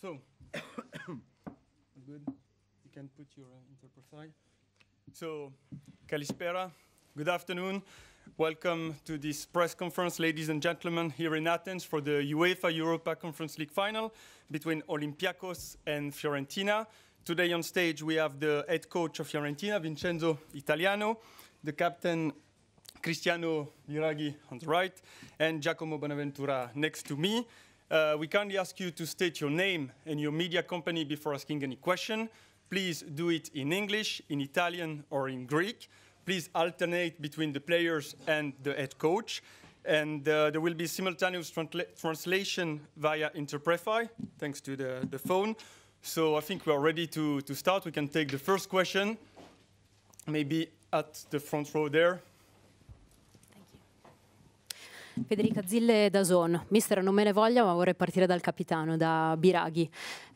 So, good. You can put your uh, So, Kalispera, good afternoon. Welcome to this press conference, ladies and gentlemen, here in Athens for the UEFA Europa Conference League final between Olympiacos and Fiorentina. Today on stage, we have the head coach of Fiorentina, Vincenzo Italiano, the captain Cristiano Miraghi on the right, and Giacomo Bonaventura next to me. Uh, we kindly ask you to state your name and your media company before asking any question. Please do it in English, in Italian, or in Greek. Please alternate between the players and the head coach. And uh, there will be simultaneous transla translation via Interprefi, thanks to the, the phone. So I think we're ready to, to start. We can take the first question, maybe at the front row there. Federica Zille da Zon. Mister, non me ne voglia, ma vorrei partire dal capitano, da Biraghi.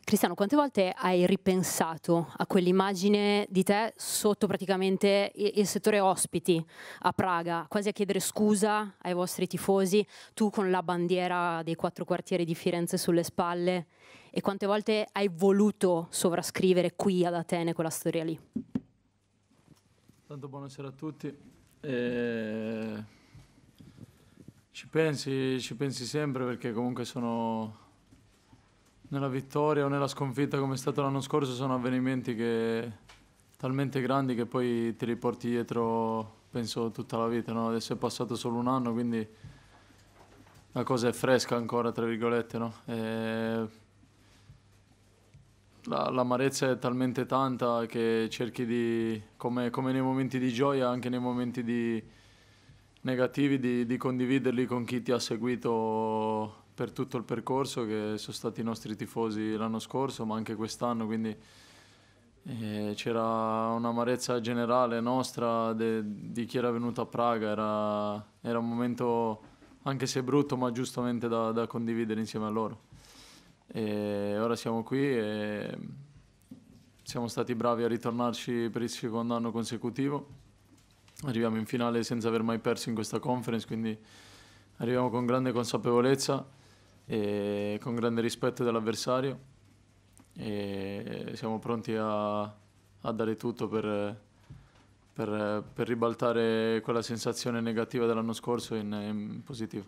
Cristiano, quante volte hai ripensato a quell'immagine di te sotto praticamente il settore ospiti a Praga, quasi a chiedere scusa ai vostri tifosi, tu con la bandiera dei quattro quartieri di Firenze sulle spalle e quante volte hai voluto sovrascrivere qui ad Atene quella storia lì? Tanto buonasera a tutti. Eh... Ci pensi, ci pensi sempre perché comunque sono nella vittoria o nella sconfitta come è stato l'anno scorso sono avvenimenti che, talmente grandi che poi ti riporti dietro penso tutta la vita, no? adesso è passato solo un anno quindi la cosa è fresca ancora tra virgolette no? e... l'amarezza è talmente tanta che cerchi di come, come nei momenti di gioia anche nei momenti di negativi di, di condividerli con chi ti ha seguito per tutto il percorso che sono stati i nostri tifosi l'anno scorso ma anche quest'anno quindi eh, c'era un'amarezza generale nostra de, di chi era venuto a Praga era, era, un momento anche se brutto ma giustamente da, da condividere insieme a loro e ora siamo qui e siamo stati bravi a ritornarci per il secondo anno consecutivo Arriviamo in finale senza aver mai perso in questa conference, quindi arriviamo con grande consapevolezza e con grande rispetto dell'avversario e siamo pronti a, a dare tutto per, per, per, ribaltare quella sensazione negativa dell'anno scorso in, in positivo.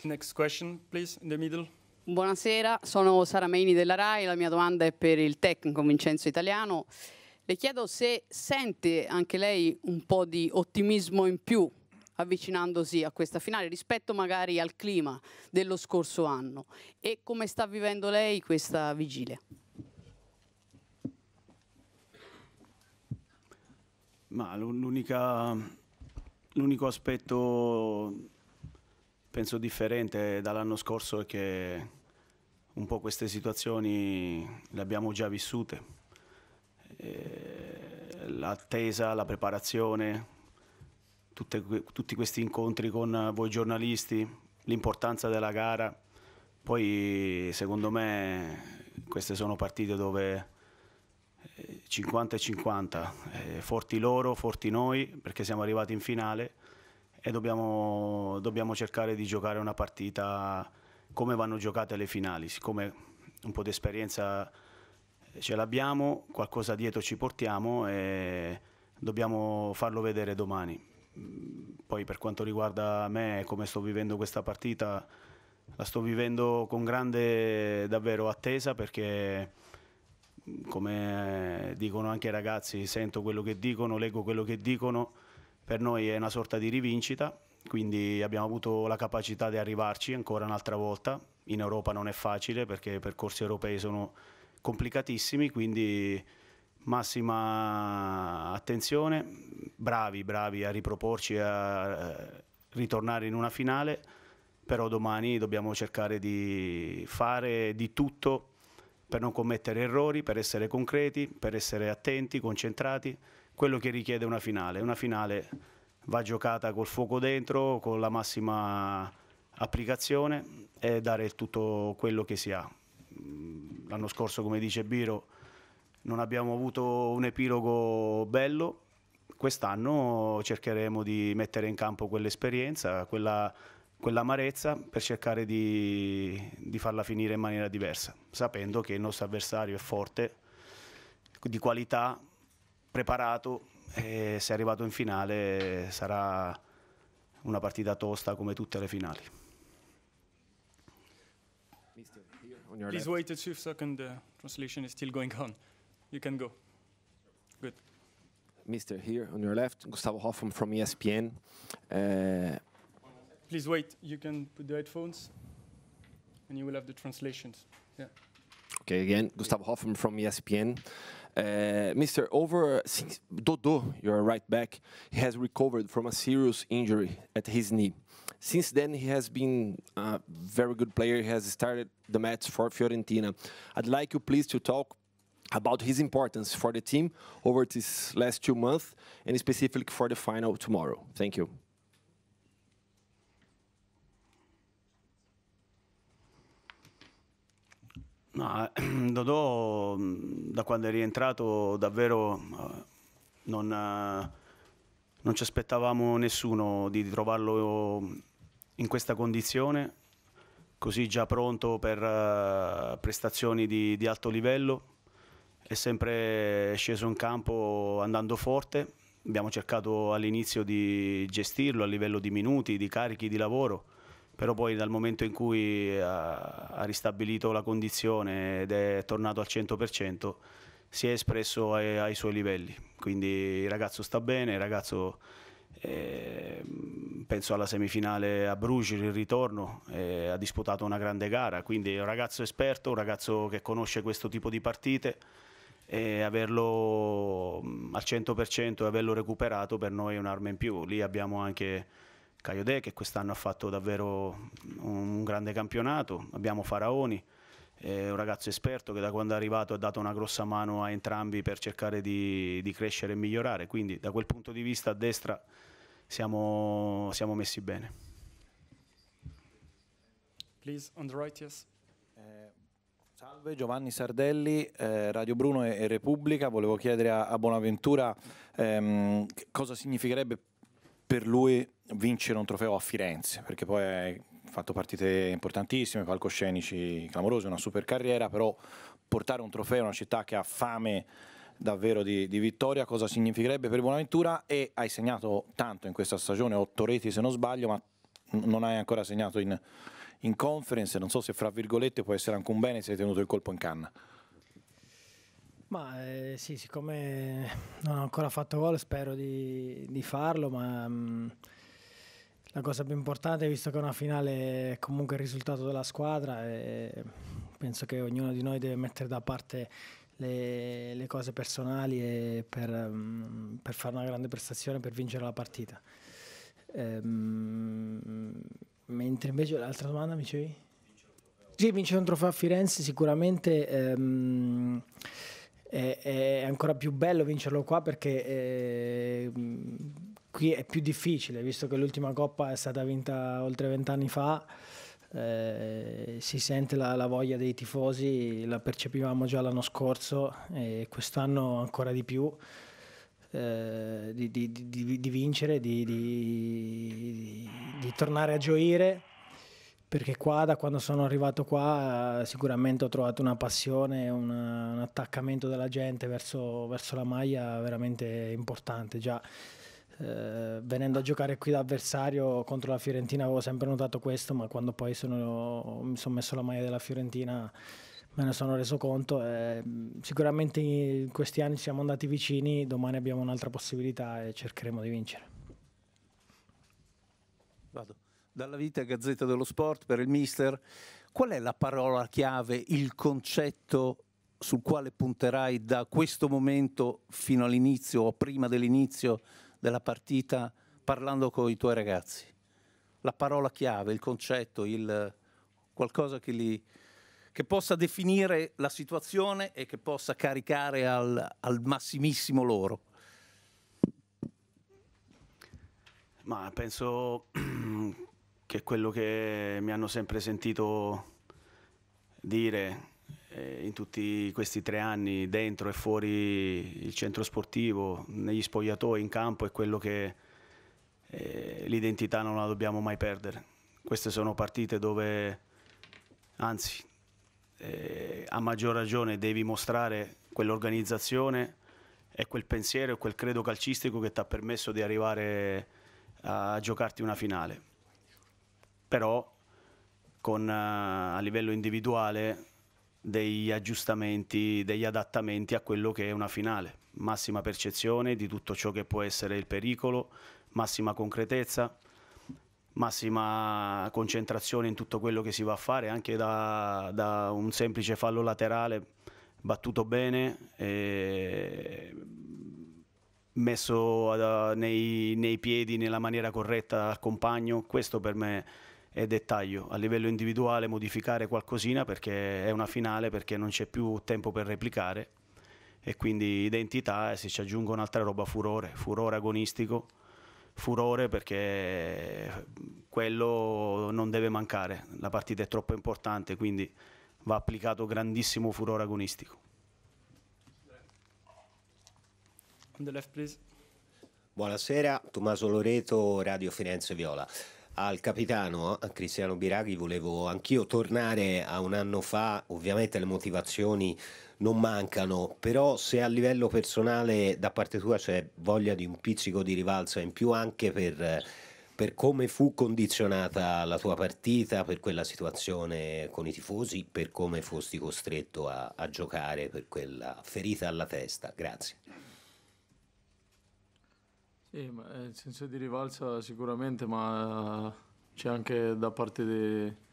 Next question, please, in the middle. Buonasera, sono Sara Maini della RAI, la mia domanda è per il tecnico Vincenzo Italiano. Le chiedo se sente anche lei un po' di ottimismo in più avvicinandosi a questa finale rispetto magari al clima dello scorso anno e come sta vivendo lei questa vigilia. Ma l'unico aspetto penso differente dall'anno scorso è che un po' queste situazioni le abbiamo già vissute eh, l'attesa, la preparazione, tutte, tutti questi incontri con eh, voi giornalisti, l'importanza della gara. Poi secondo me queste sono partite dove 50 eh, e 50, forti loro, forti noi, perché siamo arrivati in finale e dobbiamo, dobbiamo cercare di giocare una partita come vanno giocate le finali, siccome un po' di esperienza ce l'abbiamo, qualcosa dietro ci portiamo e dobbiamo farlo vedere domani. Poi per quanto riguarda me e come sto vivendo questa partita, la sto vivendo con grande davvero attesa perché come dicono anche i ragazzi, sento quello che dicono, leggo quello che dicono, per noi è una sorta di rivincita, quindi abbiamo avuto la capacità di arrivarci ancora un'altra volta, in Europa non è facile perché i percorsi europei sono complicatissimi, quindi massima attenzione, bravi, bravi a riproporci, a eh, ritornare in una finale, però domani dobbiamo cercare di fare di tutto per non commettere errori, per essere concreti, per essere attenti, concentrati, quello che richiede una finale. Una finale va giocata col fuoco dentro, con la massima applicazione e dare tutto quello che si ha. Mm, l'anno scorso, come dice Biro, non abbiamo avuto un epilogo bello. Quest'anno cercheremo di mettere in campo quell'esperienza, quella, quell'amarezza per cercare di, di farla finire in maniera diversa, sapendo che il nostro avversario è forte, di qualità, preparato e se è arrivato in finale sarà una partita tosta come tutte le finali. on your Please left. wait a few seconds. The translation is still going on. You can go. Good. Mister, here on your left, Gustavo Hoffman from ESPN. Uh, Please wait. You can put the headphones, and you will have the translations. Yeah. Okay, again, Gustavo Hoffman from ESPN. Uh, Mr. Over since Dodo, your right back, he has recovered from a serious injury at his knee. Since then, he has been a very good player. He has started the match for Fiorentina. I'd like you please to talk about his importance for the team over these last two months and specifically for the final tomorrow. Thank you. No, Dodò da quando è rientrato davvero eh, non, eh, non ci aspettavamo nessuno di trovarlo in questa condizione, così già pronto per eh, prestazioni di, di, alto livello. È sempre sceso in campo andando forte. Abbiamo cercato all'inizio di gestirlo a livello di minuti, di carichi, di lavoro, però poi dal momento in cui ha, eh, ha ristabilito la condizione ed è tornato al 100%, si è espresso ai, ai suoi livelli. Quindi il ragazzo sta bene, il ragazzo eh, penso alla semifinale a Bruges, il ritorno, eh, ha disputato una grande gara, quindi è un ragazzo esperto, un ragazzo che conosce questo tipo di partite e averlo mm, al 100% e averlo recuperato per noi è un'arma in più. Lì abbiamo anche Caio Caiode che quest'anno ha fatto davvero un grande campionato, abbiamo Faraoni, è un ragazzo esperto che da quando è arrivato ha dato una grossa mano a entrambi per cercare di, di crescere e migliorare, quindi da quel punto di vista a destra siamo, siamo messi bene. Please, on the right, yes. Eh, salve Giovanni Sardelli, eh, Radio Bruno e, e, Repubblica, volevo chiedere a, a Bonaventura ehm, cosa significherebbe per lui vincere un trofeo a Firenze, perché poi è fatto partite importantissime, palcoscenici clamorosi, una super carriera, però portare un trofeo a una città che ha fame davvero di, di, vittoria, cosa significherebbe per Buonaventura e hai segnato tanto in questa stagione, 8 reti se non sbaglio, ma non hai ancora segnato in, in conference, non so se fra virgolette può essere anche un bene se hai tenuto il colpo in canna. Ma eh, sì, siccome non ho ancora fatto gol spero di, di farlo, ma... Mh, mm, la cosa più importante, visto che è una finale è comunque il risultato della squadra, e penso che ognuno di noi deve mettere da parte le, le cose personali per, mm, per, fare una grande prestazione, per vincere la partita. Ehm, mentre invece l'altra domanda mi dicevi? Sì, vincere un trofeo a Firenze sicuramente... Ehm, è, ancora più bello vincerlo qua perché eh, qui è più difficile, visto che l'ultima coppa è stata vinta oltre vent'anni fa. Eh, si sente la, la, voglia dei tifosi, la percepivamo già l'anno scorso e quest'anno ancora di più. Eh, di, di, di, di, vincere, di tornare a gioire perché qua da quando sono arrivato qua sicuramente ho trovato una passione, una, un attaccamento della gente verso, verso, la maglia veramente importante. Già eh, venendo a giocare qui da avversario contro la Fiorentina avevo sempre notato questo, ma quando poi sono, mi sono messo la maglia della Fiorentina me ne sono reso conto. Eh, sicuramente in questi anni siamo andati vicini, domani abbiamo un'altra possibilità e cercheremo di vincere. Vado. Dalla Vita Gazzetta dello Sport per il Mister, qual è la parola chiave, il concetto sul quale punterai da questo momento fino all'inizio o prima dell'inizio della partita parlando con i tuoi ragazzi. La parola chiave, il concetto, il qualcosa che, li, che possa definire la situazione e che possa caricare al, al massimissimo loro. Ma penso che quello che mi hanno sempre sentito dire eh, in tutti questi tre anni dentro e fuori il centro sportivo, negli spogliatoi, in campo è quello che eh, l'identità non la dobbiamo mai perdere. Queste sono partite dove, anzi, eh, a maggior ragione devi mostrare quell'organizzazione e quel pensiero e quel credo calcistico che ti ha permesso di arrivare a giocarti una finale. Però con, eh, a livello individuale degli aggiustamenti, degli adattamenti a quello che è una finale. Massima percezione di tutto ciò che può essere il pericolo, massima concretezza, massima concentrazione in tutto quello che si va a fare, anche da, da un semplice fallo laterale battuto bene, messo nei, nei piedi nella maniera corretta al compagno. Questo per me è e dettaglio. A livello individuale modificare qualcosina perché è una finale, perché non c'è più tempo per replicare e quindi identità e se ci aggiungo un'altra roba furore, furore agonistico, furore perché quello non deve mancare, la partita è troppo importante quindi va applicato grandissimo furore agonistico. Buonasera, Tommaso Loreto, Radio Firenze Viola al capitano a eh, Cristiano Biraghi volevo anch'io tornare a un anno fa, ovviamente le motivazioni non mancano, però se a livello personale da parte tua c'è voglia di un pizzico di rivalsa in più anche per, per come fu condizionata la tua partita, per quella situazione con i tifosi, per come fosti costretto a, a giocare, per quella ferita alla testa. Grazie. Sì, ma eh, il senso di rivalsa sicuramente, ma eh, c'è anche da parte di...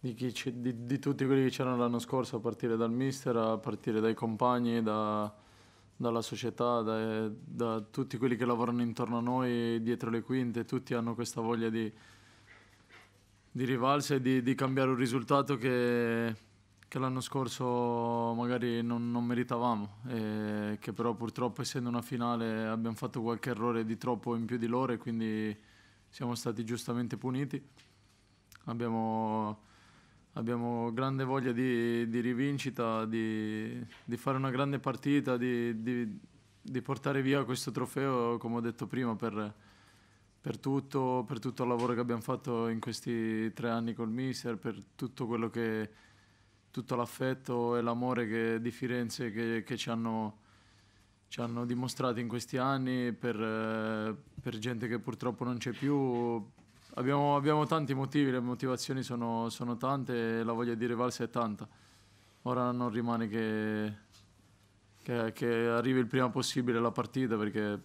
Di, di, di, tutti quelli che c'erano l'anno scorso, a partire dal mister, a partire dai compagni, da, dalla società, da, da, tutti quelli che lavorano intorno a noi, dietro le quinte, tutti hanno questa voglia di, di rivalsa e di, cambiare un risultato che, che l'anno scorso magari non, non meritavamo, eh, che però purtroppo essendo una finale abbiamo fatto qualche errore di troppo in più di loro e quindi siamo stati giustamente puniti. Abbiamo, abbiamo grande voglia di, di rivincita, di, di, fare una grande partita, di, di, portare via questo trofeo, come ho detto prima, per, per, tutto, per tutto il lavoro che abbiamo fatto in questi tre anni col mister, per tutto quello che tutto l'affetto e l'amore che, di Firenze che, che ci, hanno, ci, hanno, dimostrato in questi anni per, eh, per, gente che purtroppo non c'è più. Abbiamo, abbiamo tanti motivi, le motivazioni sono, sono tante e la voglia di rivalsa è tanta. Ora non rimane che, che, che arrivi il prima possibile la partita perché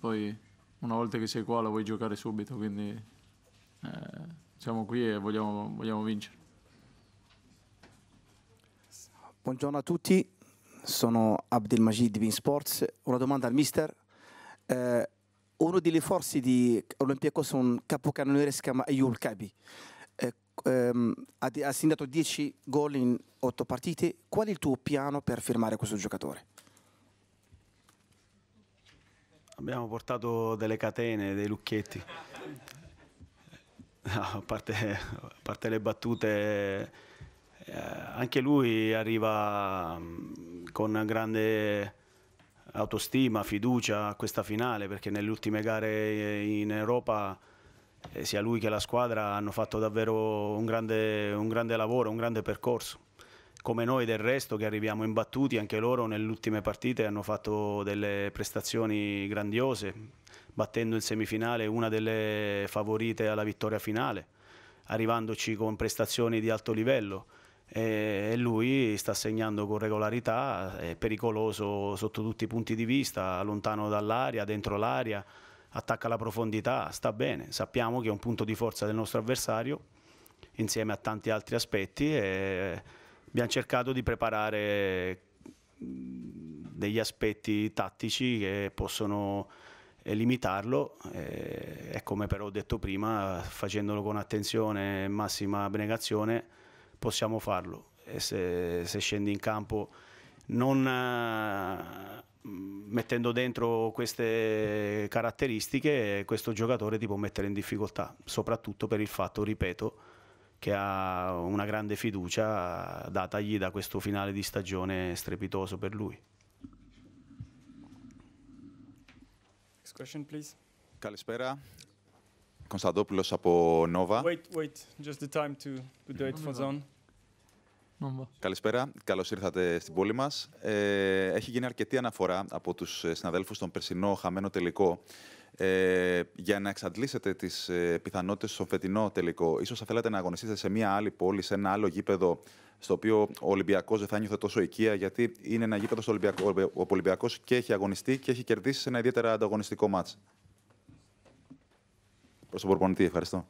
poi una volta che sei qua la vuoi giocare subito, quindi eh, siamo qui e vogliamo, vogliamo vincere. buongiorno a tutti, sono di Bean Sports. Una domanda al mister. Eh, uno delle forze di Olympiacos è un capocannoniere si chiama Ayul Kabi. Eh, ehm, ha, ha segnato 10 gol in 8 partite. Qual è il tuo piano per firmare questo giocatore? Abbiamo portato delle catene, dei lucchetti. No, a, parte, a parte le battute eh, anche lui arriva mm, con grande autostima, fiducia a questa finale perché nelle ultime gare in Europa eh, sia lui che la squadra hanno fatto davvero un grande, un grande lavoro, un grande percorso. Come noi del resto che arriviamo imbattuti, anche loro nelle ultime partite hanno fatto delle prestazioni grandiose, battendo in semifinale una delle favorite alla vittoria finale, arrivandoci con prestazioni di alto livello e lui sta segnando con regolarità, è pericoloso sotto tutti i punti di vista, lontano dall'aria, dentro l'aria, attacca la profondità, sta bene, sappiamo che è un punto di forza del nostro avversario insieme a tanti altri aspetti e abbiamo cercato di preparare degli aspetti tattici che possono limitarlo e come però ho detto prima facendolo con attenzione e massima abnegazione possiamo farlo e se, se scendi in campo non eh, mettendo dentro queste caratteristiche questo giocatore ti può mettere in difficoltà, soprattutto per il fatto, ripeto, che ha una grande fiducia datagli da questo finale di stagione strepitoso per lui. Next question please. Calispera, Κωνσταντόπουλο από Νόβα. Καλησπέρα, καλώ ήρθατε στην πόλη μα. Ε, έχει γίνει αρκετή αναφορά από του ε, συναδέλφου στον περσινό χαμένο τελικό ε, για να εξαντλήσετε τι ε, πιθανότητε στον φετινό τελικό. ίσω θα θέλατε να αγωνιστείτε σε μια άλλη πόλη, σε ένα άλλο γήπεδο στο οποίο ο Ολυμπιακό δεν θα νιώθε τόσο οικία, γιατί είναι ένα γήπεδο στο Ολυμπιακό. Ο Ολυμπιακό και έχει αγωνιστεί και έχει κερδίσει σε ένα ιδιαίτερα ανταγωνιστικό μάτσο. προς τον προπονητή. Ευχαριστώ.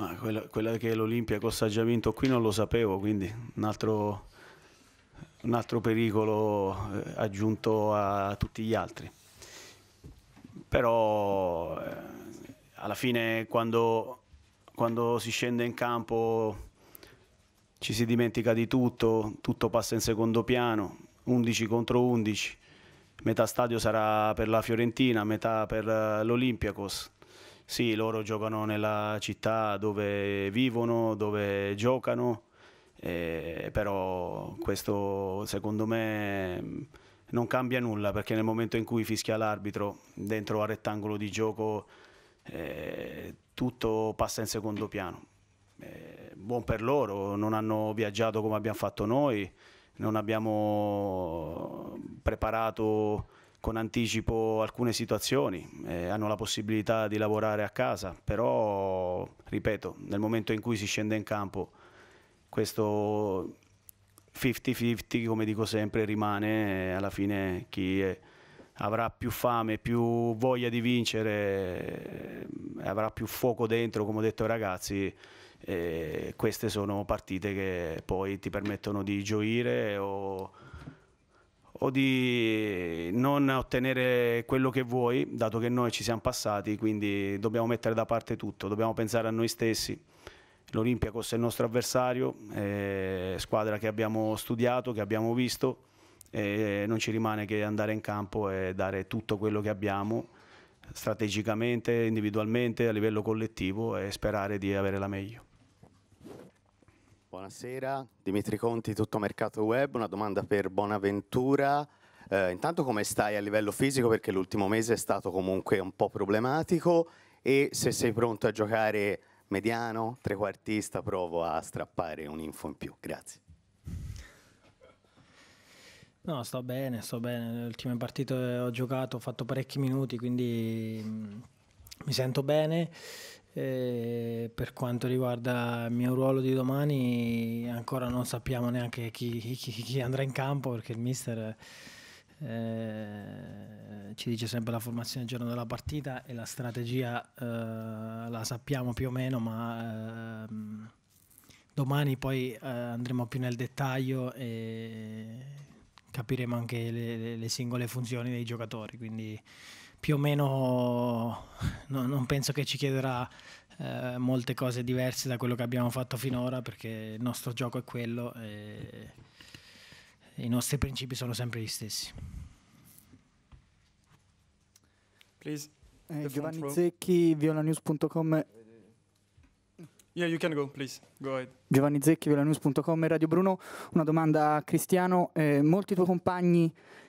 Ma quella, quella che l'Olympiacos ha già vinto qui non lo sapevo, quindi un altro, un altro pericolo eh, aggiunto a tutti gli altri. Però eh, alla fine quando quando si scende in campo ci si dimentica di tutto, tutto passa in secondo piano, 11 contro 11, metà stadio sarà per la Fiorentina, metà per eh, l'Olympiacos. Sì, loro giocano nella città dove vivono, dove giocano, eh, però questo secondo me mm, non cambia nulla perché nel momento in cui fischia l'arbitro dentro al rettangolo di gioco eh, tutto passa in secondo piano. Eh, buon per loro, non hanno viaggiato come abbiamo fatto noi, non abbiamo preparato con anticipo alcune situazioni, eh, hanno la possibilità di lavorare a casa, però ripeto, nel momento in cui si scende in campo questo 50-50, come dico sempre, rimane eh, alla fine chi è avrà più fame, più voglia di vincere, eh, avrà più fuoco dentro, come ho detto ai ragazzi. E queste sono partite che poi ti permettono di gioire o, o di non ottenere quello che vuoi, dato che noi ci siamo passati, quindi dobbiamo mettere da parte tutto, dobbiamo pensare a noi stessi. L'Olimpia è il nostro avversario, eh, squadra che abbiamo studiato, che abbiamo visto e non ci rimane che andare in campo e dare tutto quello che abbiamo strategicamente, individualmente, a livello collettivo e sperare di avere la meglio. Buonasera, Dimitri Conti, tutto mercato web, una domanda per Bonaventura. Eh, intanto come stai a livello fisico perché l'ultimo mese è stato comunque un po' problematico e se sei pronto a giocare mediano, trequartista, provo a strappare un info in più. Grazie. No, sto bene, sto bene. Le ultime partite ho giocato, ho fatto parecchi minuti, quindi mm, mi sento bene. E per quanto riguarda il mio ruolo di domani, ancora non sappiamo neanche chi, chi, chi andrà in campo perché il mister eh, ci dice sempre la formazione il giorno della partita e la strategia eh, la sappiamo più o meno, ma eh, domani poi eh, andremo più nel dettaglio. E, capiremo anche le, le singole funzioni dei giocatori, quindi più o meno no, non penso che ci chiederà eh, molte cose diverse da quello che abbiamo fatto finora perché il nostro gioco è quello e i nostri principi sono sempre gli stessi. Please. Eh, Giovanni Zecchi, violanews.com Yeah, you can go, please. Go ahead. Giovanni Zecchi, velanews.com e Radio Bruno. Una domanda a Cristiano. Eh, molti tuoi compagni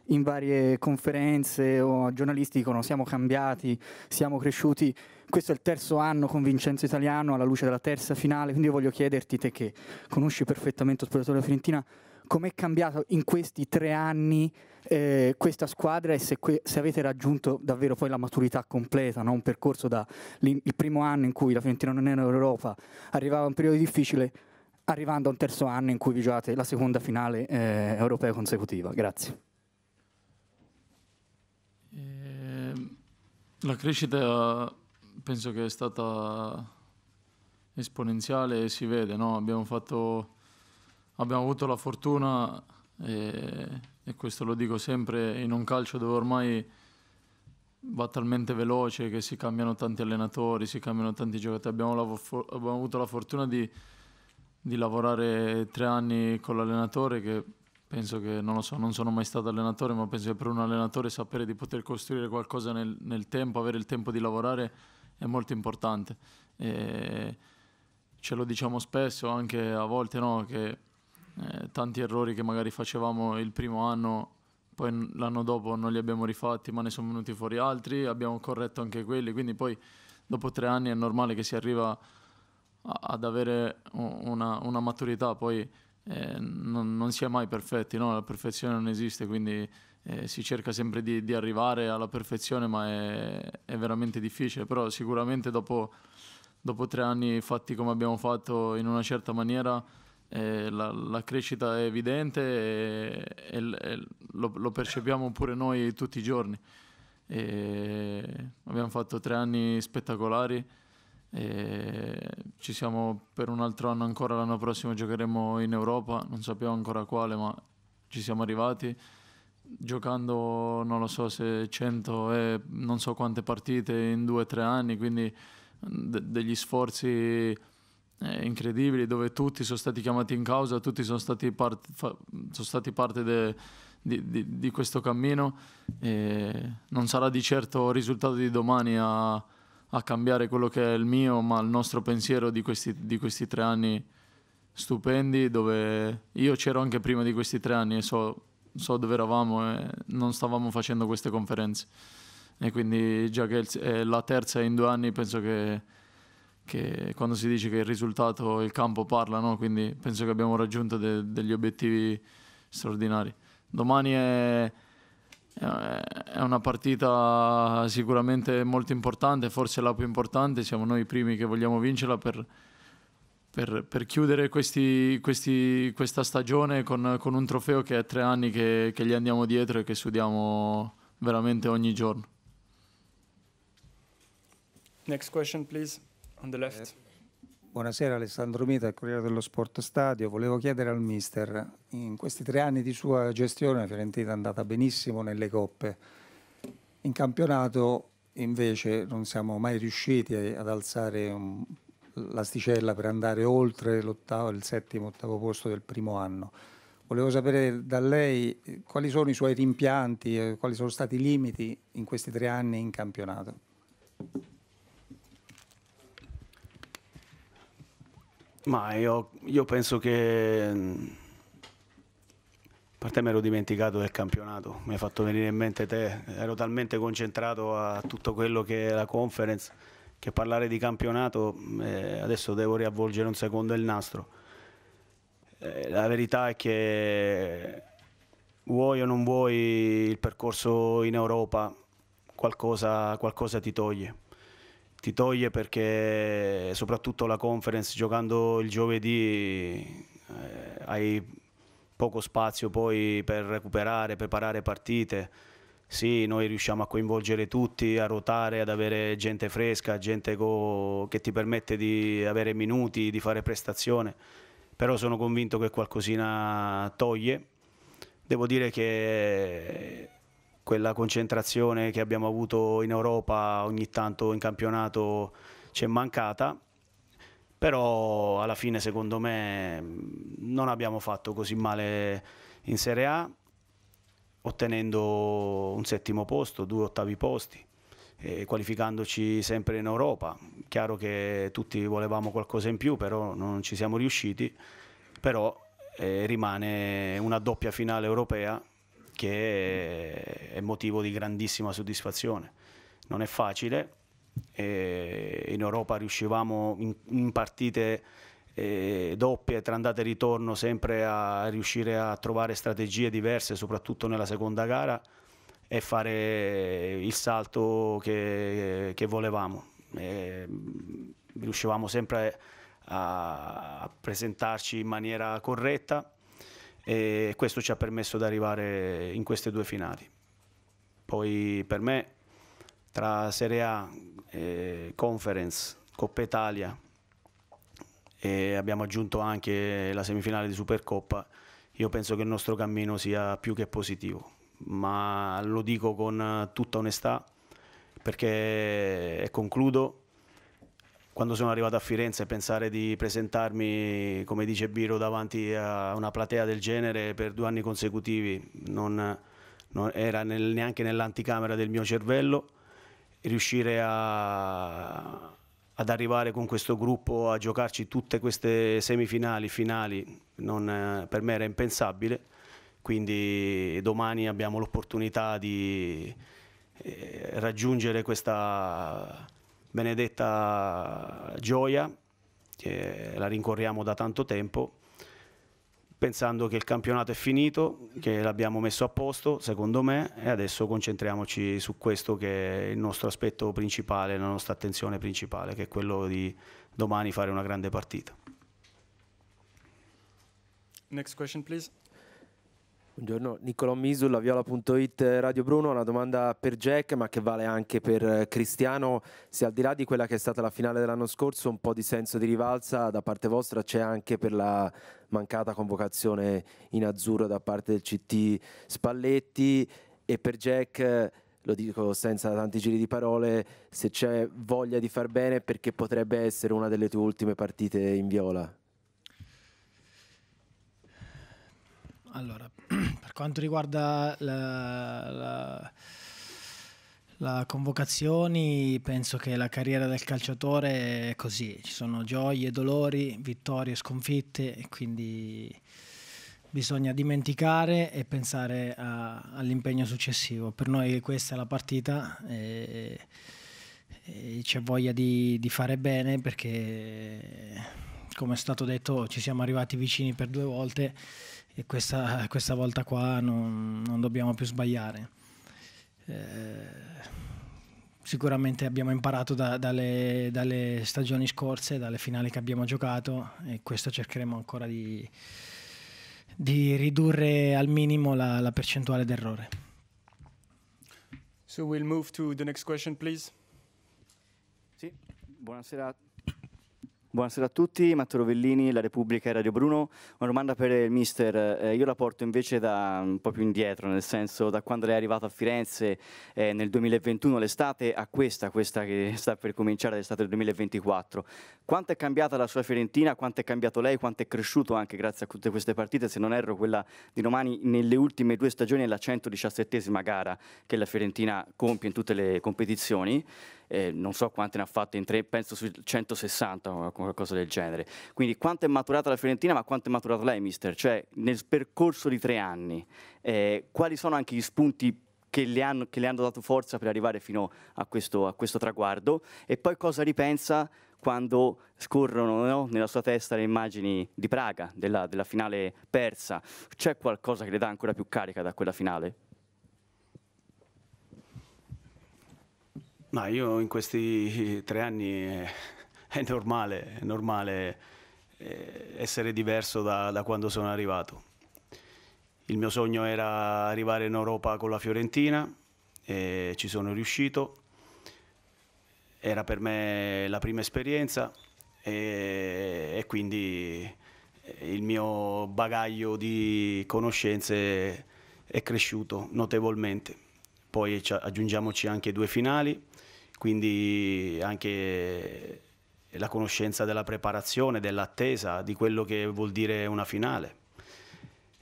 in varie conferenze o giornalisti dicono siamo cambiati, siamo cresciuti. Questo è il terzo anno con Vincenzo Italiano alla luce della terza finale, quindi io voglio chiederti, te che conosci perfettamente lo spogliatoio della Fiorentina, com'è cambiato in questi tre anni eh, questa squadra e se, se, avete raggiunto davvero poi la maturità completa, no? un percorso dal primo anno in cui la Fiorentina non era in Europa, arrivava un periodo difficile, arrivando a un terzo anno in cui vi giocate la seconda finale eh, europea consecutiva. Grazie. Ehm, la crescita penso che è stata esponenziale e si vede, no? abbiamo, fatto, abbiamo avuto la fortuna eh, questo lo dico sempre, in un calcio dove ormai va talmente veloce che si cambiano tanti allenatori, si cambiano tanti giocatori, abbiamo, abbiamo avuto la fortuna di, di, lavorare tre anni con l'allenatore che penso che, non lo so, non sono mai stato allenatore, ma penso che per un allenatore sapere di poter costruire qualcosa nel, nel tempo, avere il tempo di lavorare è molto importante. E ce lo diciamo spesso anche a volte no, che eh, tanti errori che magari facevamo il primo anno, poi l'anno dopo non li abbiamo rifatti, ma ne sono venuti fuori altri, abbiamo corretto anche quelli, quindi poi dopo tre anni è normale che si arriva a, ad avere una, una maturità, poi eh, non, non, si è mai perfetti, no? la perfezione non esiste, quindi eh, si cerca sempre di, di, arrivare alla perfezione, ma è, è veramente difficile, però sicuramente dopo, dopo tre anni fatti come abbiamo fatto in una certa maniera, eh, la, la, crescita è evidente e, e, e lo, lo, percepiamo pure noi tutti i giorni. E abbiamo fatto tre anni spettacolari, ci siamo per un altro anno ancora, l'anno prossimo giocheremo in Europa, non sappiamo ancora quale, ma ci siamo arrivati. Giocando non lo so se 100 e non so quante partite in due o tre anni, quindi mm, de- degli sforzi eh, incredibili dove tutti sono stati chiamati in causa, tutti sono stati, part- fa- sono stati parte de- di, di, di, questo cammino. E non sarà di certo il risultato di domani a, a, cambiare quello che è il mio, ma il nostro pensiero di questi, di questi, tre anni stupendi, dove io c'ero anche prima di questi tre anni e so, so dove eravamo e non stavamo facendo queste conferenze. E quindi già che è la terza in due anni penso che che quando si dice che il risultato il campo parlano, quindi penso che abbiamo raggiunto de degli obiettivi straordinari. Domani è, è, una partita sicuramente molto importante, forse la più importante, siamo noi i primi che vogliamo vincerla per, per, per chiudere questi, questi, questa stagione con, con, un trofeo che è tre anni che, che gli andiamo dietro e che studiamo veramente ogni giorno. Next question, please on the left. Eh, buonasera Alessandro Mita, Corriere dello Sport Stadio. Volevo chiedere al mister, in questi tre anni di sua gestione la Fiorentina è andata benissimo nelle coppe. In campionato invece non siamo mai riusciti ad alzare l'asticella per andare oltre l'ottavo, il settimo, ottavo posto del primo anno. Volevo sapere da lei eh, quali sono i suoi rimpianti, eh, quali sono stati i limiti in questi tre anni in campionato. Ma io, io penso che... Mm, a parte mi ero dimenticato del campionato, mi hai fatto venire in mente te, ero talmente concentrato a tutto quello che è la conference che parlare di campionato mm, eh, adesso devo riavvolgere un secondo il nastro. Eh, la verità è che vuoi o non vuoi il percorso in Europa qualcosa, qualcosa ti toglie ti toglie perché soprattutto la conference giocando il giovedì eh, hai poco spazio poi per recuperare, preparare partite. Sì, noi riusciamo a coinvolgere tutti, a ruotare, ad avere gente fresca, gente che ti permette di avere minuti, di fare prestazione, però sono convinto che qualcosina toglie. Devo dire che quella concentrazione che abbiamo avuto in Europa ogni tanto in campionato ci è mancata, però alla fine secondo me non abbiamo fatto così male in Serie A, ottenendo un settimo posto, due ottavi posti, qualificandoci sempre in Europa. Chiaro che tutti volevamo qualcosa in più, però non ci siamo riusciti, però eh, rimane una doppia finale europea che è motivo di grandissima soddisfazione. Non è facile, in Europa riuscivamo in, in partite doppie tra andata e ritorno sempre a riuscire a trovare strategie diverse soprattutto nella seconda gara e fare il salto che, che volevamo e riuscivamo sempre a, a presentarci in maniera corretta e questo ci ha permesso di arrivare in queste due finali. Poi per me tra Serie A, eh, Conference, Coppa Italia e abbiamo aggiunto anche la semifinale di Supercoppa, io penso che il nostro cammino sia più che positivo, ma lo dico con tutta onestà perché, e concludo, quando sono arrivato a Firenze pensare di presentarmi, come dice Biro, davanti a una platea del genere per due anni consecutivi non, non era nel, neanche nell'anticamera del mio cervello. Riuscire a, ad arrivare con questo gruppo a giocarci tutte queste semifinali, finali, non, per me era impensabile. Quindi domani abbiamo l'opportunità di eh, raggiungere questa benedetta gioia, che la rincorriamo da tanto tempo, pensando che il campionato è finito, che l'abbiamo messo a posto, secondo me, e adesso concentriamoci su questo che è il nostro aspetto principale, la nostra attenzione principale, che è quello di domani fare una grande partita. Next question, please. Buongiorno, Niccolò Misulla, viola.it Radio Bruno. Una domanda per Jack, ma che vale anche per Cristiano. Se al di là di quella che è stata la finale dell'anno scorso, un po' di senso di rivalsa da parte vostra c'è anche per la mancata convocazione in azzurro da parte del CT Spalletti. E per Jack, lo dico senza tanti giri di parole, se c'è voglia di far bene perché potrebbe essere una delle tue ultime partite in viola. Allora, per quanto riguarda la, la, la, convocazioni, penso che la carriera del calciatore è così, ci sono gioie, dolori, vittorie, sconfitte, quindi bisogna dimenticare e pensare all'impegno successivo. Per noi questa è la partita. E, e c'è voglia di, di fare bene perché come è stato detto ci siamo arrivati vicini per due volte e questa, questa volta qua non, non dobbiamo più sbagliare. Eh, sicuramente abbiamo imparato da, dalle, dalle, stagioni scorse, dalle finali che abbiamo giocato e questo cercheremo ancora di, di ridurre al minimo la, la percentuale d'errore. So we'll move to the next question, please. Sì, buonasera Buonasera a tutti, Matteo Rovellini, La Repubblica e Radio Bruno. Una domanda per il mister, eh, io la porto invece da un po' più indietro, nel senso da quando lei è arrivato a Firenze eh, nel 2021 l'estate a questa, questa che sta per cominciare l'estate del 2024. Quanto è cambiata la sua Fiorentina, quanto è cambiato lei, quanto è cresciuto anche grazie a tutte queste partite, se non erro quella di domani nelle ultime due stagioni è la 117esima gara che la Fiorentina compie in tutte le competizioni eh, non so quante ne ha fatte in tre, penso sui 160 o qualcosa del genere. Quindi quanto è maturata la Fiorentina, ma quanto è maturata lei, mister? Cioè nel percorso di tre anni, eh, quali sono anche gli spunti che le, hanno, che le, hanno, dato forza per arrivare fino a questo, a questo traguardo e poi cosa ripensa quando scorrono no, nella sua testa le immagini di Praga, della, della finale persa. C'è qualcosa che le dà ancora più carica da quella finale? Ma io in questi tre anni è, normale, è normale eh, essere diverso da, da quando sono arrivato. Il mio sogno era arrivare in Europa con la Fiorentina e ci sono riuscito. Era per me la prima esperienza e, e quindi il mio bagaglio di conoscenze è cresciuto notevolmente. Poi aggiungiamoci anche due finali quindi anche la conoscenza della preparazione, dell'attesa, di quello che vuol dire una finale.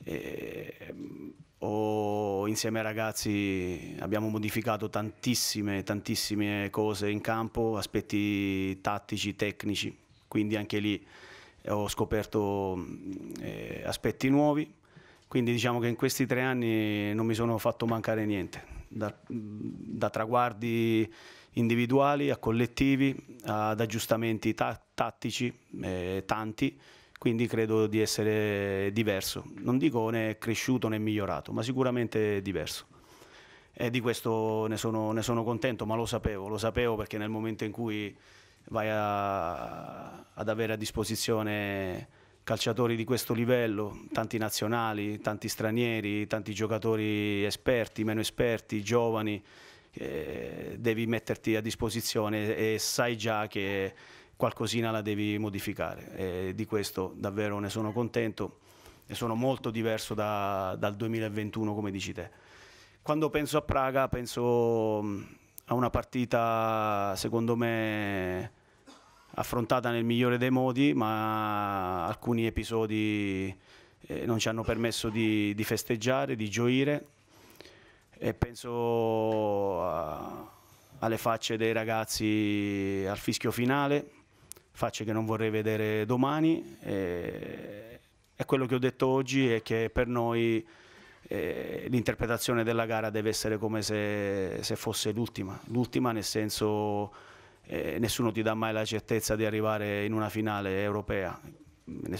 E, ehm, o insieme ai ragazzi abbiamo modificato tantissime, tantissime cose in campo, aspetti tattici, tecnici, quindi anche lì eh, ho scoperto mm, eh, aspetti nuovi, quindi diciamo che in questi tre anni non mi sono fatto mancare niente, da, mm, da traguardi individuali a collettivi, ad aggiustamenti tattici, eh, tanti, quindi credo di essere diverso. Non dico né cresciuto né migliorato, ma sicuramente diverso. E di questo ne sono, ne sono contento, ma lo sapevo, lo sapevo perché nel momento in cui vai a, ad avere a disposizione calciatori di questo livello, tanti nazionali, tanti stranieri, tanti giocatori esperti, meno esperti, giovani, eh, devi metterti a disposizione e sai già che qualcosina la devi modificare e di questo davvero ne sono contento e sono molto diverso da, dal 2021 come dici te. Quando penso a Praga penso mm, a una partita secondo me affrontata nel migliore dei modi ma alcuni episodi eh, non ci hanno permesso di, di festeggiare, di gioire e penso a, alle facce dei ragazzi al fischio finale, facce che non vorrei vedere domani. E, e quello che ho detto oggi è che per noi eh, l'interpretazione della gara deve essere come se, se fosse l'ultima, l'ultima nel senso eh, nessuno ti dà mai la certezza di arrivare in una finale europea,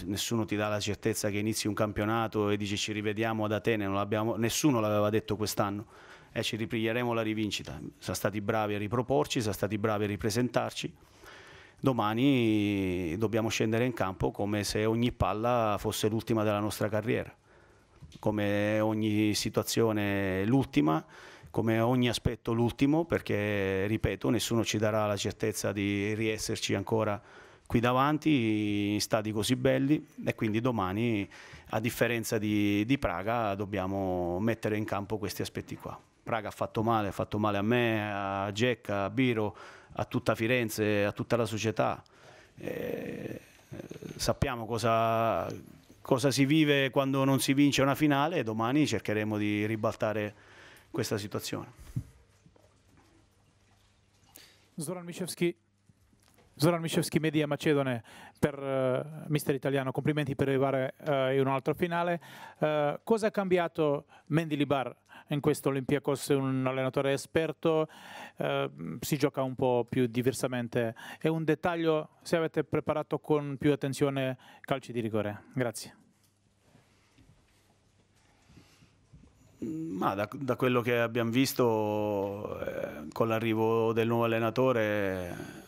nessuno ti dà la certezza che inizi un campionato e dici ci rivediamo ad Atene, nessuno l'aveva detto quest'anno e eh, ci ripiglieremo la rivincita. Sono stati bravi a riproporci, sono stati bravi a ripresentarci. Domani dobbiamo scendere in campo come se ogni palla fosse l'ultima della nostra carriera, come ogni situazione l'ultima, come ogni aspetto l'ultimo, perché ripeto, nessuno ci darà la certezza di riesserci ancora qui davanti, in stadi così belli e quindi domani a differenza di, di Praga dobbiamo mettere in campo questi aspetti qua. Praga ha fatto male, ha fatto male a me, a Gecca, a Biro, a tutta Firenze, a tutta la società. Eh, eh sappiamo cosa, cosa, si vive quando non si vince una finale e domani cercheremo di ribaltare questa situazione. Zoran Micevski Zoran Miscevski, media Macedone per uh, Mister Italiano, complimenti per arrivare uh, in altro finale. Uh, cosa ha cambiato Mendy Libar in questo Olympiacos? È un allenatore esperto, si gioca un po' più diversamente. È un dettaglio se avete preparato con più attenzione calci di rigore. Grazie. Ma da, da quello che abbiamo visto eh, con l'arrivo del nuovo allenatore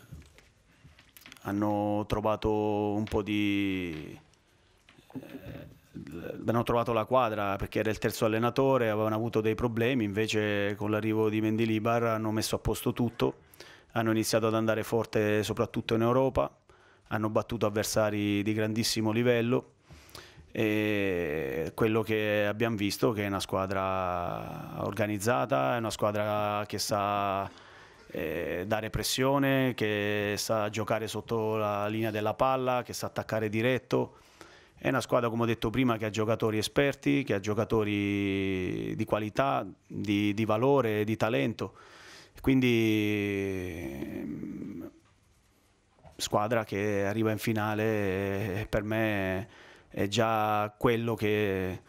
hanno trovato un po' di... Eh, hanno trovato la quadra perché era il terzo allenatore, avevano avuto dei problemi, invece con l'arrivo di Mendilibar hanno messo a posto tutto, hanno iniziato ad andare forte soprattutto in Europa, hanno battuto avversari di grandissimo livello e quello che abbiamo visto che è una squadra organizzata, è una squadra che sa eh, dare pressione, che sa giocare sotto la linea della palla, che sa attaccare diretto. È una squadra, come ho detto prima, che ha giocatori esperti, che ha giocatori di qualità, di, di valore, di talento. Quindi mm, squadra che arriva in finale eh, per me è già quello che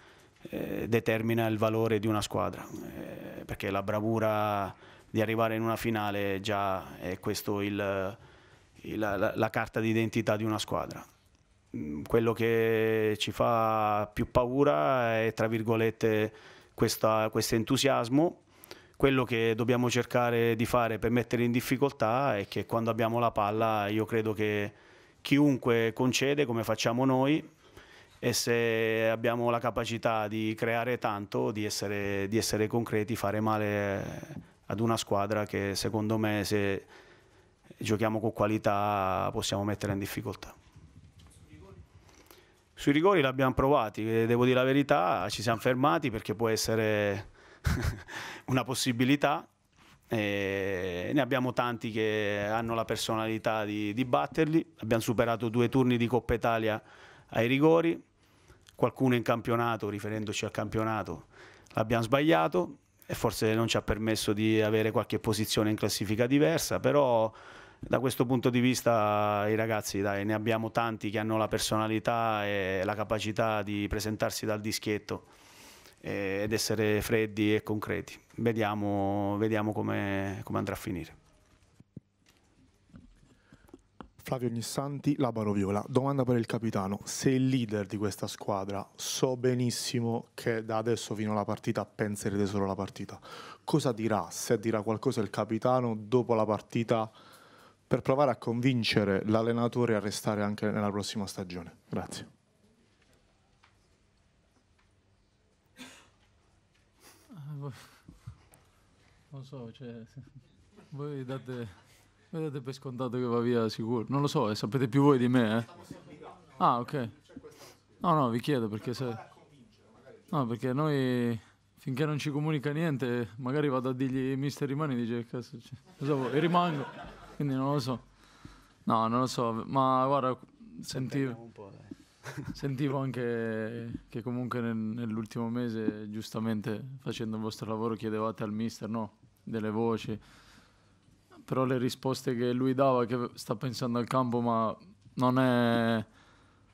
eh, determina il valore di una squadra, eh, perché la bravura di arrivare in una finale già è questa la, la carta d'identità di una squadra. Mm, quello che ci fa più paura è, tra virgolette, questo entusiasmo. Quello che dobbiamo cercare di fare per mettere in difficoltà è che quando abbiamo la palla io credo che chiunque concede, come facciamo noi, e se abbiamo la capacità di creare tanto, di essere, di essere concreti, fare male ad una squadra che secondo me se giochiamo con qualità possiamo mettere in difficoltà. Sui rigori l'abbiamo provati, eh, devo dire la verità, ci siamo fermati perché può essere una possibilità. E ne abbiamo tanti che hanno la personalità di, di batterli. Abbiamo superato due turni di Coppa Italia ai rigori, qualcuno in campionato, riferendoci al campionato, l'abbiamo sbagliato, e forse non ci ha permesso di avere qualche posizione in classifica diversa, però da questo punto di vista i ragazzi dai, ne abbiamo tanti che hanno la personalità e la capacità di presentarsi dal dischetto ed essere freddi e concreti. Vediamo, vediamo come, come andrà a finire. Flavio Ognissanti, Labaro Viola. Domanda per il capitano. Sei il leader di questa squadra. So benissimo che da adesso fino alla partita penserete solo alla partita. Cosa dirà, se dirà qualcosa il capitano dopo la partita per provare a convincere l'allenatore a restare anche nella prossima stagione? Grazie. Ah, boh. Non so, cioè, voi date Vedete per scontato che va via sicuro? Non lo so, eh, sapete più voi di me, eh? Ah, ok. No, no, vi chiedo perché se... No, perché noi finché non ci comunica niente, magari vado a dirgli mister rimani, dice cazzo, cosa vuoi? rimango, quindi non lo so. No, non lo so, ma guarda, sentivo, sentivo anche che comunque nell'ultimo mese, giustamente facendo il vostro lavoro, chiedevate al mister, no? Delle voci però le risposte che lui dava, che sta pensando al campo, ma non è...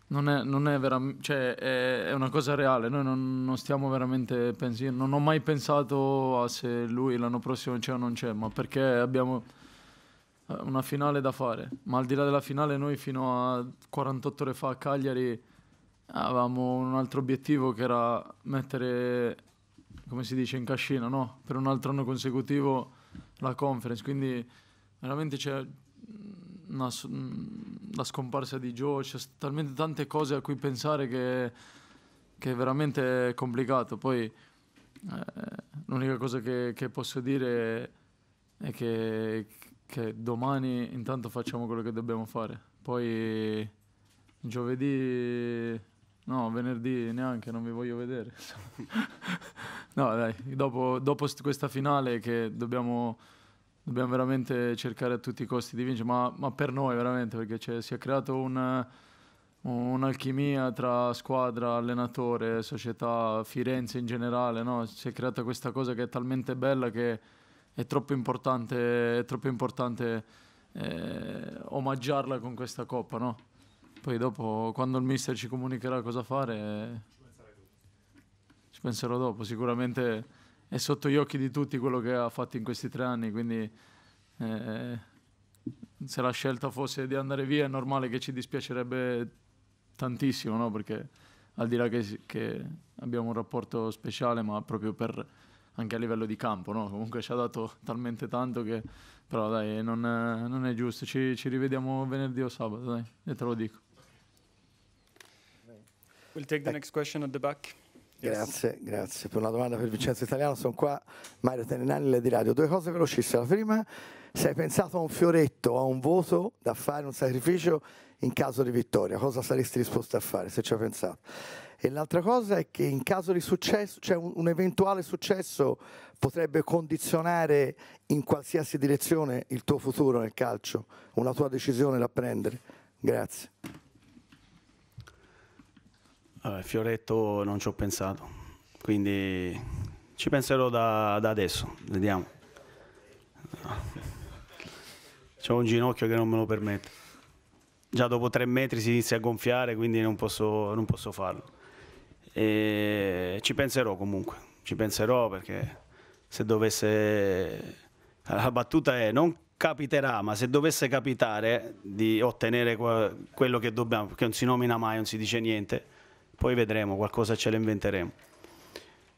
Non è, non è veramente, cioè è, è, una cosa reale, noi non, non stiamo veramente pensando, non ho mai pensato a se lui l'anno prossimo c'è o non c'è, ma perché abbiamo eh, una finale da fare, ma al di là della finale noi fino a 48 ore fa a Cagliari avevamo un altro obiettivo che era mettere, come si dice, in cascina, no? per un altro anno consecutivo la conference, quindi veramente c'è mm, una, mm, la scomparsa di Joe, c'è talmente tante cose a cui pensare che, che è veramente complicato. Poi eh, l'unica cosa che, che, posso dire è che, che domani intanto facciamo quello che dobbiamo fare. Poi giovedì No, venerdì neanche, non vi voglio vedere. no, dai, dopo, dopo, questa finale che dobbiamo dobbiamo veramente cercare a tutti i costi di vincere, ma, ma per noi veramente, perché cioè, si è creato un, un'alchimia tra squadra, allenatore, società, Firenze in generale, no? si è creata questa cosa che è talmente bella che è troppo importante, è troppo importante eh, omaggiarla con questa coppa. No? Poi dopo, quando il mister ci comunicherà cosa fare, ci penserò dopo, sicuramente è sotto gli occhi di tutti quello che ha fatto in questi tre anni, quindi eh, se la scelta fosse di andare via è normale che ci dispiacerebbe tantissimo, no? perché al di là che, che, abbiamo un rapporto speciale, ma proprio per, anche a livello di campo, no? comunque ci ha dato talmente tanto che però dai, non, è, non è giusto, ci, ci, rivediamo venerdì o sabato, dai, e te lo dico. We'll take the next question at the back. Grazie, grazie. Per una domanda per Vincenzo Italiano sono qua, Mario Teninani, di Radio. Due cose velocissime. La prima, se hai pensato a un fioretto, a un voto da fare, un sacrificio in caso di vittoria, cosa saresti disposto a fare se ci hai pensato? E l'altra cosa è che in caso di successo, cioè un, un eventuale successo potrebbe condizionare in qualsiasi direzione il tuo futuro nel calcio, una tua decisione da prendere. Grazie. Fioretto non ci ho pensato, quindi ci penserò da, da adesso, vediamo. C'ho un ginocchio che non me lo permette. Già dopo tre metri si inizia a gonfiare, quindi non posso, non posso farlo. E ci penserò comunque, ci penserò perché se dovesse... La battuta è non capiterà, ma se dovesse capitare di ottenere quello che dobbiamo, perché non si nomina mai, non si dice niente, poi vedremo, qualcosa ce lo inventeremo.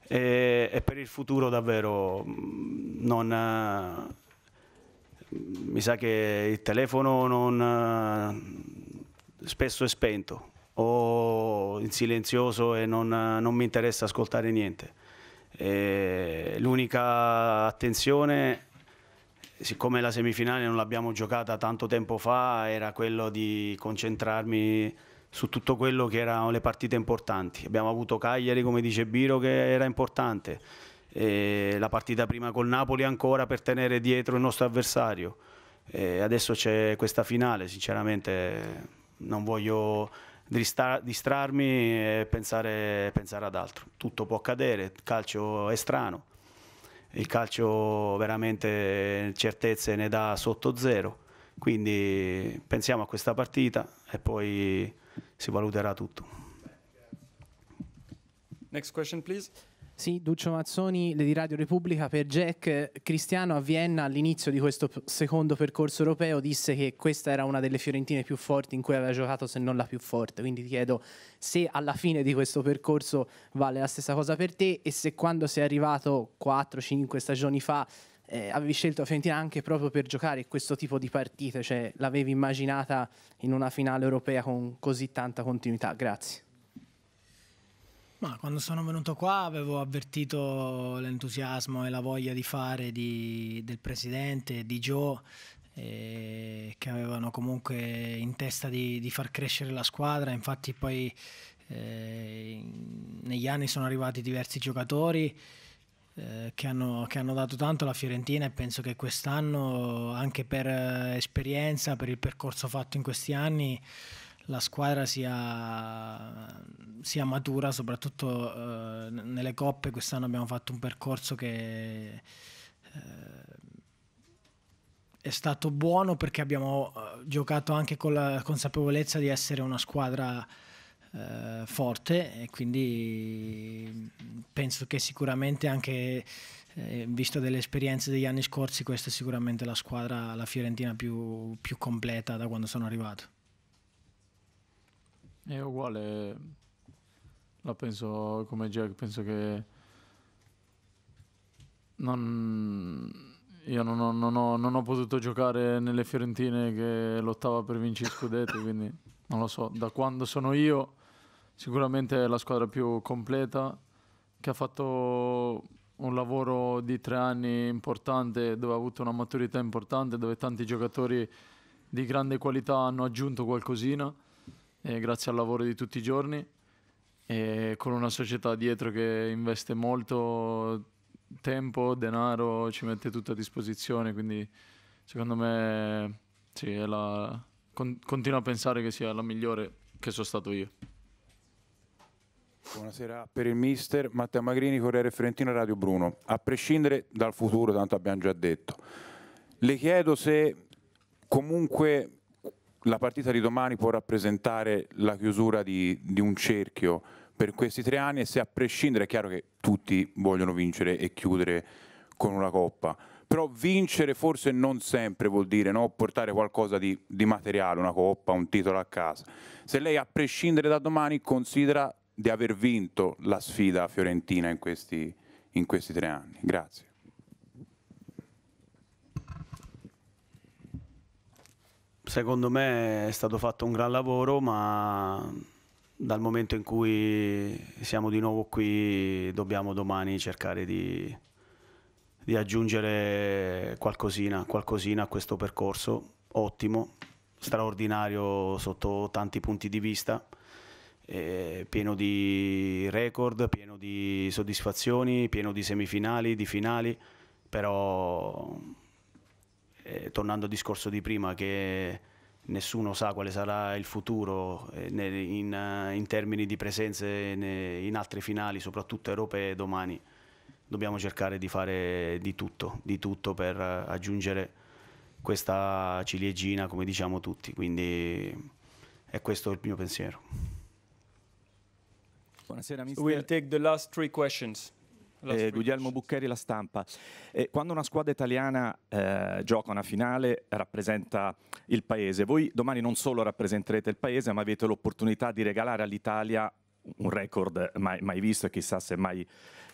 E, e, per il futuro davvero mm, non, mm, mi sa che il telefono non, spesso è spento o in silenzioso e non, non mi interessa ascoltare niente. l'unica attenzione siccome la semifinale non l'abbiamo giocata tanto tempo fa, era quello di concentrarmi su tutto quello che erano le partite importanti. Abbiamo avuto Cagliari, come dice Biro, che era importante, e la partita prima col Napoli ancora per tenere dietro il nostro avversario. E adesso c'è questa finale, sinceramente non voglio distrarmi e pensare, pensare ad altro. Tutto può accadere, il calcio è strano, il calcio veramente certezze ne dà sotto zero quindi pensiamo a questa partita e poi si valuterà tutto. Next question, please. Sì, Duccio Mazzoni di Radio Repubblica per Jack. Cristiano a Vienna all'inizio di questo secondo percorso europeo disse che questa era una delle Fiorentine più forti in cui aveva giocato, se non la più forte. Quindi ti chiedo se alla fine di questo percorso vale la stessa cosa per te e se quando sei arrivato 4-5 stagioni fa eh, avevi scelto la Fiorentina anche proprio per giocare questo tipo di partite, cioè l'avevi immaginata in una finale europea con così tanta continuità? Grazie. Ma quando sono venuto qua avevo avvertito l'entusiasmo e la voglia di fare di, del presidente, di Joe, eh, che avevano comunque in testa di, di far crescere la squadra, infatti poi eh, negli anni sono arrivati diversi giocatori eh, che hanno, che hanno, dato tanto alla Fiorentina e penso che quest'anno, anche per eh, esperienza, per il percorso fatto in questi anni, la squadra sia, sia matura, soprattutto eh, nelle coppe. Quest'anno abbiamo fatto un percorso che eh, è stato buono perché abbiamo eh, giocato anche con la consapevolezza di essere una squadra eh, forte e quindi mm, penso che sicuramente anche eh, visto delle esperienze degli anni scorsi questa è sicuramente la squadra, la Fiorentina più, più completa da quando sono arrivato. È uguale, la penso come Jack, penso che non io non ho, non, ho, non ho, potuto giocare nelle Fiorentine che lottava per vincere scudetti, quindi non lo so, da quando sono io Sicuramente è la squadra più completa che ha fatto un lavoro di tre anni importante dove ha avuto una maturità importante, dove tanti giocatori di grande qualità hanno aggiunto qualcosina eh, grazie al lavoro di tutti i giorni e con una società dietro che investe molto tempo, denaro, ci mette tutto a disposizione, quindi secondo me sì, la... Con, continuo a pensare che sia la migliore che sono stato io. Buonasera per il mister Matteo Magrini, Corriere Fiorentino Radio Bruno. A prescindere dal futuro, tanto abbiamo già detto, le chiedo se comunque la partita di domani può rappresentare la chiusura di, di un cerchio per questi tre anni e se a prescindere è chiaro che tutti vogliono vincere e chiudere con una coppa, però vincere forse non sempre vuol dire no? portare qualcosa di, di, materiale, una coppa, un titolo a casa. Se lei a prescindere da domani considera di aver vinto la sfida fiorentina in questi, in questi tre anni. Grazie. Secondo me è stato fatto un gran lavoro, ma dal momento in cui siamo di nuovo qui dobbiamo domani cercare di, di aggiungere qualcosina, qualcosina, a questo percorso ottimo, straordinario sotto tanti punti di vista eh, pieno di record, pieno di soddisfazioni, pieno di semifinali, di finali, però eh, tornando al discorso di prima che nessuno sa quale sarà il futuro eh, in, in, termini di presenze in altre finali, soprattutto europee domani, dobbiamo cercare di fare di tutto, di tutto per aggiungere questa ciliegina come diciamo tutti, quindi è questo il mio pensiero. Buonasera, mister. We'll take the last three questions. Eh, Guglielmo Buccheri, La Stampa. Eh, quando una squadra italiana eh, gioca una finale rappresenta il paese. Voi domani non solo rappresenterete il paese, ma avete l'opportunità di regalare all'Italia un record mai, mai, visto e chissà se mai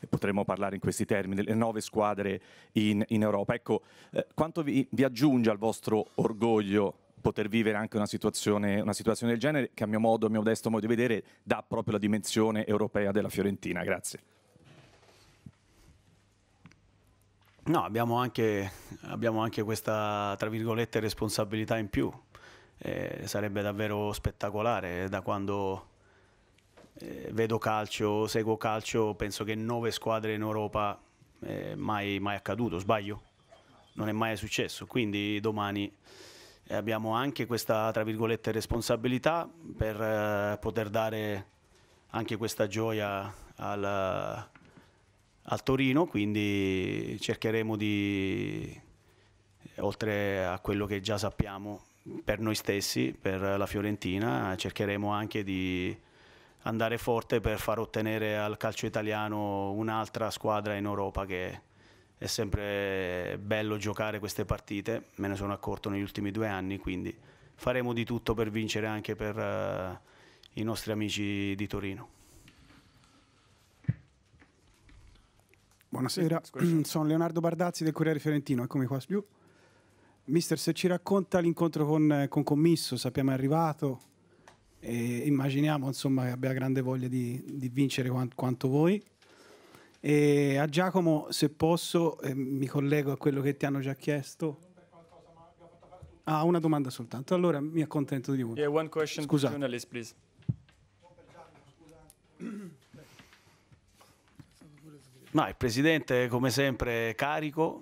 potremo parlare in questi termini, le nove squadre in, in Europa. Ecco, eh, quanto vi, vi aggiunge al vostro orgoglio poter vivere anche una situazione, una situazione del genere che a mio modo, a mio modesto modo di vedere, dà proprio la dimensione europea della Fiorentina. Grazie. No, abbiamo anche, abbiamo anche questa, tra virgolette, responsabilità in più. Eh, sarebbe davvero spettacolare da quando eh, vedo calcio, seguo calcio, penso che nove squadre in Europa eh, mai, mai accaduto, sbaglio? Non è mai successo, quindi domani abbiamo anche questa tra virgolette responsabilità per eh, poter dare anche questa gioia al, al Torino, quindi cercheremo di, oltre a quello che già sappiamo per noi stessi, per la Fiorentina, cercheremo anche di andare forte per far ottenere al calcio italiano un'altra squadra in Europa che è sempre bello giocare queste partite, me ne sono accorto negli ultimi due anni, quindi faremo di tutto per vincere anche per uh, i nostri amici di Torino. Buonasera, sono Leonardo Bardazzi del Corriere Fiorentino, eccomi qua su. Mister, se ci racconta l'incontro con, con Commisso, sappiamo è arrivato, e immaginiamo insomma, che abbia grande voglia di, di vincere quanto, quanto voi e a Giacomo, se posso, eh, mi collego a quello che ti hanno già chiesto. Ah, una domanda soltanto. Allora mi accontento di una. Yeah, one question Scusate. journalist, please. No, il presidente come sempre è carico,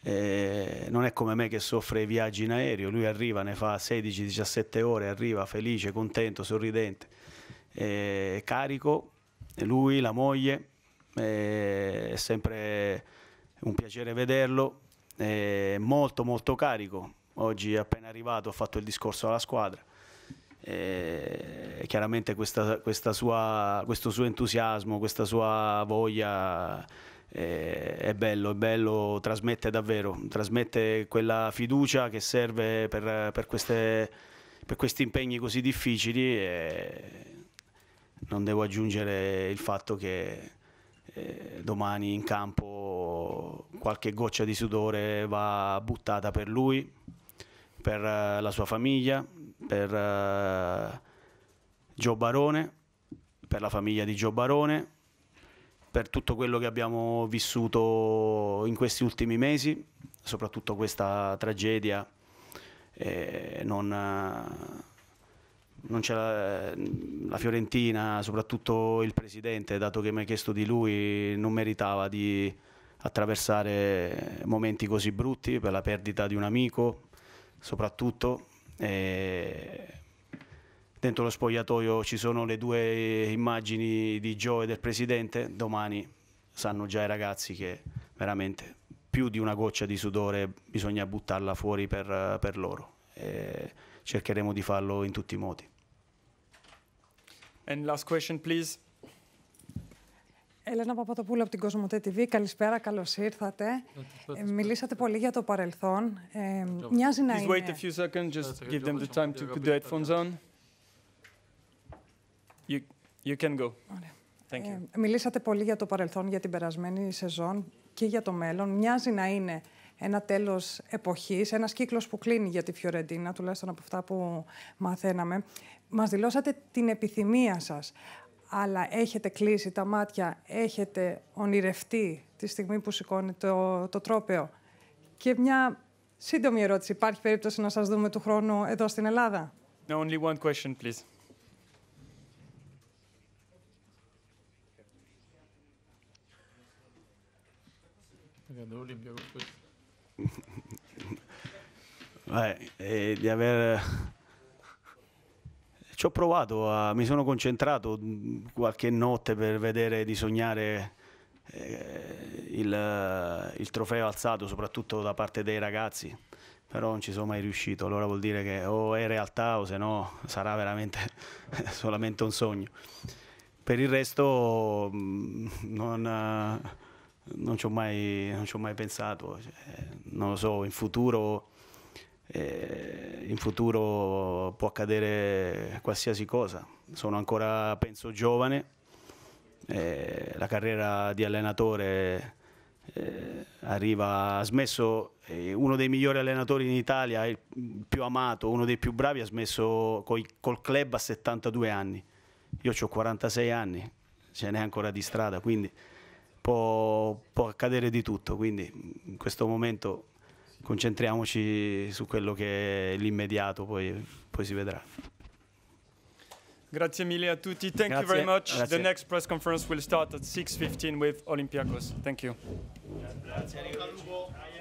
eh, non è come me che soffre i viaggi in aereo, lui arriva, ne fa 16-17 ore, arriva felice, contento, sorridente, eh, carico, lui, la moglie, eh, è sempre un piacere vederlo, è molto molto carico, oggi appena arrivato ha fatto il discorso alla squadra, e eh, chiaramente questa, questa sua, questo suo entusiasmo, questa sua voglia eh, è bello, è bello, trasmette davvero, trasmette quella fiducia che serve per, per, queste, per questi impegni così difficili e non devo aggiungere il fatto che eh, domani in campo qualche goccia di sudore va buttata per lui, per eh, la sua famiglia, per eh, Gio Barone, per la famiglia di Gio Barone, per tutto quello che abbiamo vissuto in questi ultimi mesi, soprattutto questa tragedia. Eh, non, uh, non c'è la, eh, la, Fiorentina, soprattutto il presidente, dato che mi hai chiesto di lui, non meritava di attraversare momenti così brutti per la perdita di un amico, soprattutto. E dentro lo spogliatoio ci sono le due immagini di Joe e del presidente, domani sanno già i ragazzi che veramente più di una goccia di sudore bisogna buttarla fuori per, per loro. E cercheremo di farlo in tutti i modi. And last question, please. Έλενα Παπατοπούλου από την Κοσμοτέ TV. Καλησπέρα, καλώ ήρθατε. Ε, μιλήσατε πολύ για το παρελθόν. Ε, μοιάζει να είναι. Wait a few seconds, just give them the time to put the headphones on. You, ε, μιλήσατε πολύ για το παρελθόν, για την περασμένη σεζόν και για το μέλλον. Μοιάζει να είναι ένα τέλο εποχή, ένα κύκλο που κλείνει για τη Φιωρεντίνα, τουλάχιστον από αυτά που μαθαίναμε μας δηλώσατε την επιθυμία σας, αλλά έχετε κλείσει τα μάτια, έχετε ονειρευτεί τη στιγμή που σηκώνει το, το τρόπαιο. Και μια σύντομη ερώτηση. Υπάρχει περίπτωση να σας δούμε του χρόνου εδώ στην Ελλάδα? No, only one question, please. ouais, eh, Ci ho provato, a, mi sono concentrato mm, qualche notte per vedere di sognare eh, il, il, trofeo alzato, soprattutto da parte dei ragazzi, però non ci sono mai riuscito, allora vuol dire che o è realtà o se no sarà veramente solamente un sogno. Per il resto mm, non eh, non ci ho mai, mai, pensato, cioè, non lo so, in futuro eh, in futuro può accadere qualsiasi cosa. Sono ancora, penso, giovane, eh, la carriera di allenatore eh, arriva, ha smesso, uno dei migliori allenatori in Italia, il più amato, uno dei più bravi, ha smesso col, col club a 72 anni. Io ho 46 anni, ce n'è ancora di strada, quindi può, può accadere di tutto, quindi in questo momento concentriamoci su quello che è l'immediato, poi, poi si vedrà. Grazie mille a tutti. Thank Grazie. you very much. Grazie. The next press conference will start at 6:15 with Olympiacos. Thank you. Grazie,